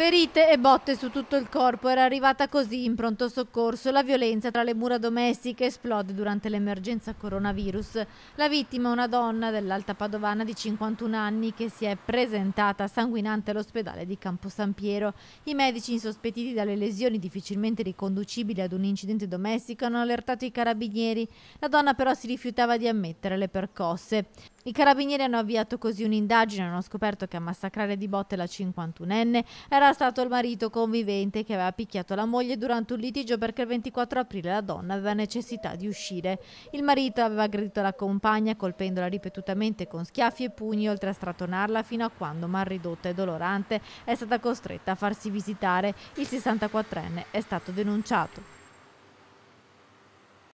Ferite e botte su tutto il corpo, era arrivata così in pronto soccorso. La violenza tra le mura domestiche esplode durante l'emergenza coronavirus. La vittima è una donna dell'Alta Padovana di 51 anni che si è presentata sanguinante all'ospedale di Campo San Piero. I medici insospettiti dalle lesioni difficilmente riconducibili ad un incidente domestico hanno allertato i carabinieri. La donna però si rifiutava di ammettere le percosse. I carabinieri hanno avviato così un'indagine e hanno scoperto che a massacrare di botte la 51enne era stato il marito convivente che aveva picchiato la moglie durante un litigio perché il 24 aprile la donna aveva necessità di uscire. Il marito aveva aggredito la compagna colpendola ripetutamente con schiaffi e pugni oltre a stratonarla fino a quando, malridotta e dolorante, è stata costretta a farsi visitare. Il 64enne è stato denunciato.